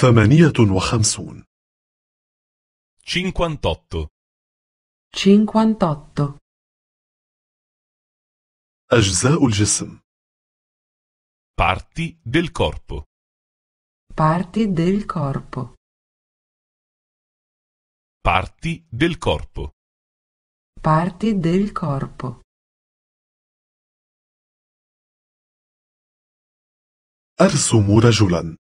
ثمانية وخمسون cinquantotto. cinquantotto. أجزاء الجسم Parti del corpo. Parti del corpo. Parti del corpo. Parti del corpo. أرسم رجلا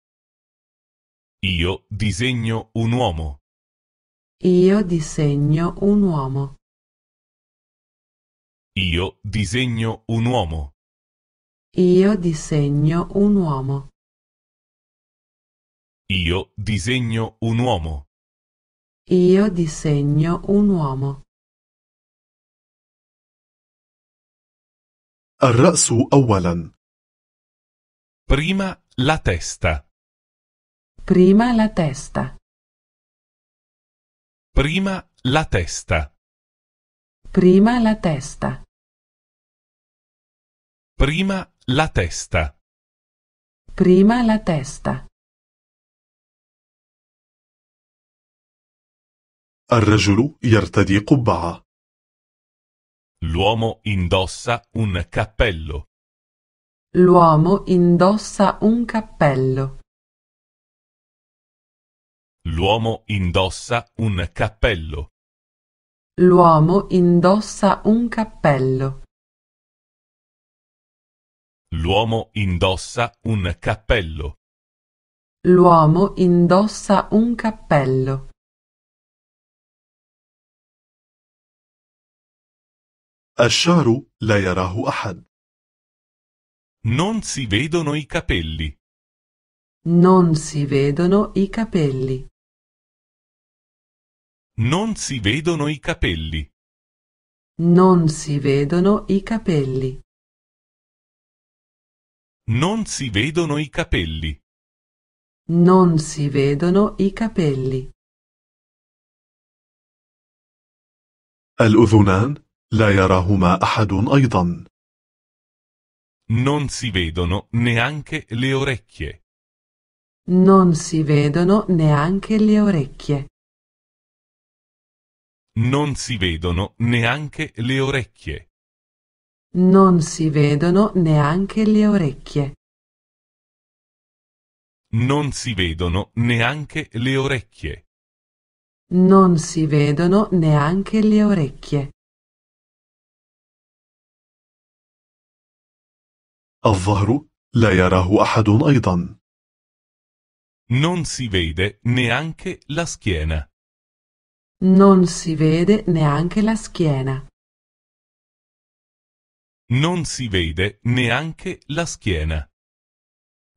Io disegno un uomo. Io disegno un uomo. Io disegno un uomo. Io disegno un uomo. Io disegno un uomo. Io disegno un uomo. الرأس أولا. Prima la testa. Prima la testa. Prima la testa. Prima la testa. Prima la testa. Prima la testa. الرجل يرتدي قبعة. L'uomo indossa un cappello. L'uomo indossa un cappello. L'uomo indossa un cappello. L'uomo indossa un cappello. L'uomo indossa un cappello. L'uomo indossa un cappello. Asharu لا يراه أحد. Non si vedono i capelli. Non si vedono i capelli. Non si vedono i capelli. Non si vedono i capelli. Non si vedono i capelli. Non si vedono i capelli. الأذنان لا يراهما أحد أيضا. Non si vedono neanche le orecchie. Non si vedono neanche le orecchie. Non si vedono neanche le orecchie. Non si vedono neanche le orecchie. Non si vedono neanche le orecchie. Non si vedono neanche le orecchie. الظهر لا يراه أحد أيضا. Non si vede neanche la schiena. Non si vede neanche la schiena. Non si vede neanche la schiena.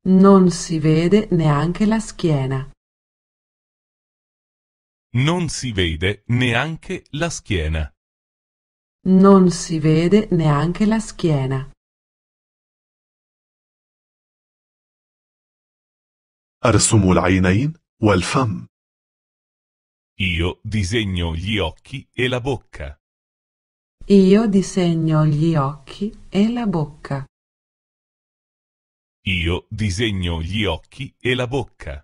Non si vede neanche la schiena. Non si vede neanche la schiena. Non si vede neanche la schiena. أرسم العينين والفم io disegno gli occhi e la bocca. Io disegno gli occhi e la bocca. Io disegno gli occhi e la bocca.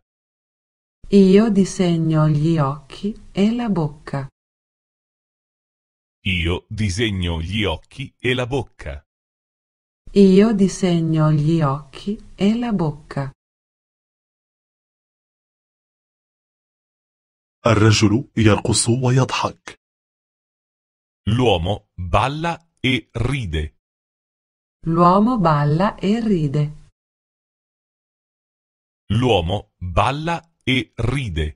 Io disegno gli occhi e la bocca. Io disegno gli occhi e la bocca. Io disegno gli occhi e la bocca. الرجل يرقص ويضحك. L'uomo balla e ride. L'uomo balla e ride. L'uomo balla e ride.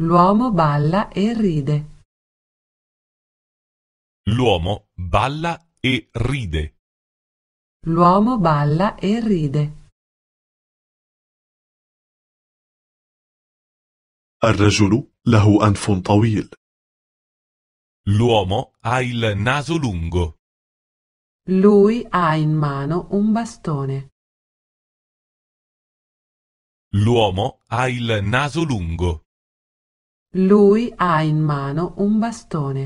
L'uomo balla e ride. L'uomo balla e ride. L'uomo balla e ride. الرجل له أنف طويل. L'uomo ha il naso lungo. Lui ha in mano un bastone. L'uomo ha il naso lungo. Lui ha in mano un bastone.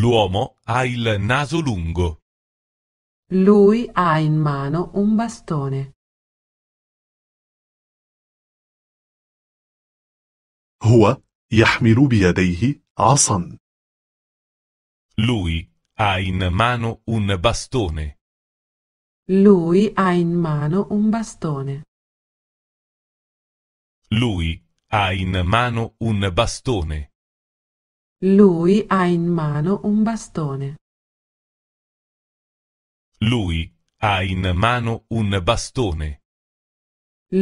L'uomo ha il naso lungo. Lui ha in mano un bastone. هو يحمل بيديه عصا. Lui ha in mano un bastone. Lui ha in mano un bastone. Lui ha in mano un bastone. Lui ha in mano un bastone. Lui ha in mano un bastone.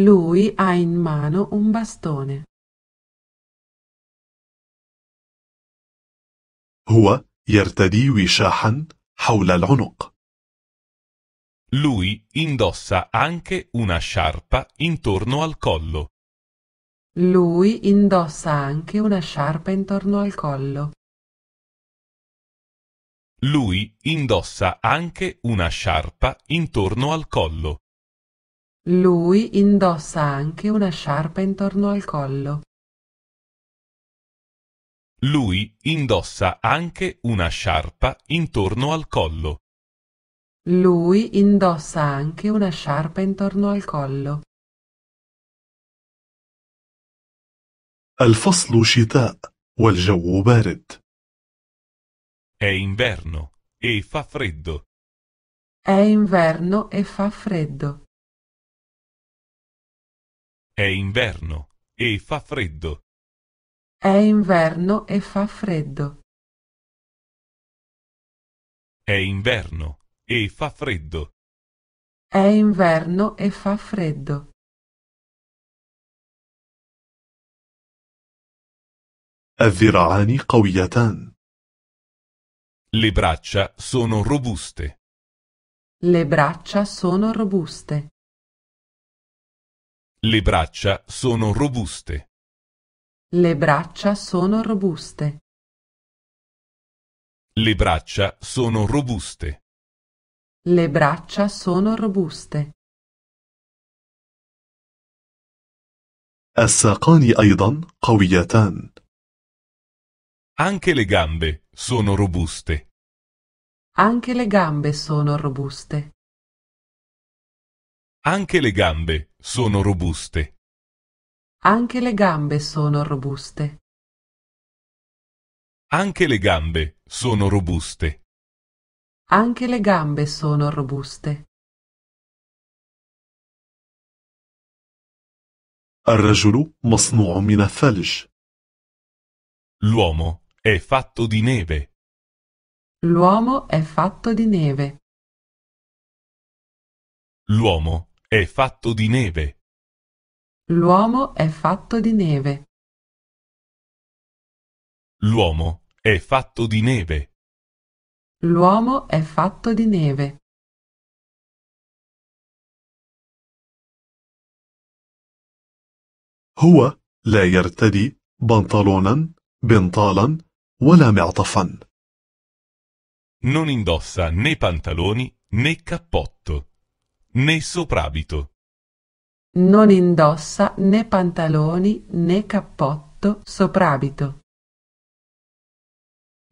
Lui ha in mano un bastone. هو يرتدي وشاحا حول العنق. Lui indossa anche una sciarpa intorno al collo. Lui indossa anche una sciarpa intorno al collo. Lui indossa anche una sciarpa intorno al collo. Lui indossa anche una sciarpa intorno al collo. Lui indossa anche una sciarpa intorno al collo. Lui indossa anche una sciarpa intorno al collo. الفصل شتاء والجو بارد. È inverno e fa freddo. È inverno e fa freddo. È inverno e fa freddo. È inverno e fa freddo. È inverno e fa freddo. È inverno e fa freddo. الذراعان قويتان. Le braccia sono robuste. Le braccia sono robuste. Le braccia sono robuste. Le braccia sono robuste. Le braccia sono robuste. Le braccia sono robuste. الساقان أيضا قويتان. Anche le gambe sono robuste. Anche le gambe sono robuste. Anche le gambe sono robuste. Anche le gambe sono robuste. Anche le gambe sono robuste. Anche le gambe sono robuste. الرجل مصنوع من الثلج. L'uomo è fatto di neve. L'uomo è fatto di neve. L'uomo è fatto di neve. L'uomo è fatto di neve. L'uomo è fatto di neve. L'uomo è fatto di neve. هو لا يرتدي بنطلونا بنطالا ولا معطفا. Non indossa né pantaloni né cappotto né soprabito. Non indossa né pantaloni né cappotto soprabito.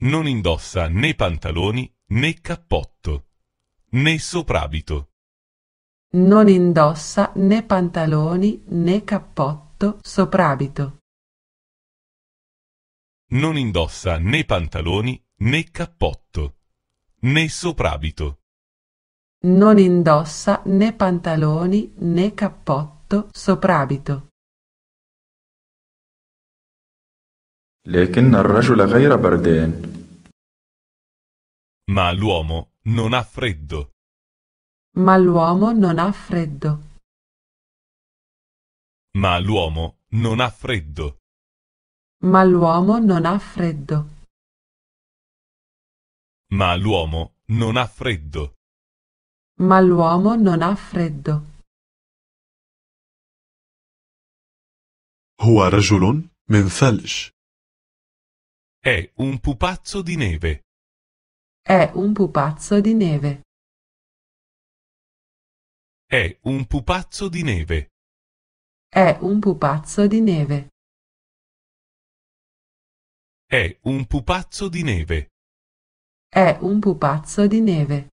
Non indossa né pantaloni né cappotto né soprabito. Non indossa né pantaloni né cappotto soprabito. Non indossa né pantaloni né cappotto né soprabito. Non indossa né pantaloni né cappotto fatto soprabito. Ma l'uomo non ha freddo. Ma l'uomo non ha freddo. Ma l'uomo non ha freddo. Ma l'uomo non ha freddo. Ma l'uomo non ha freddo. Ma l'uomo non ha freddo. هو رجل من ثلج. È un pupazzo di neve. È un pupazzo di neve. È un pupazzo di neve. È un pupazzo di neve. È un pupazzo di neve. È un pupazzo di neve.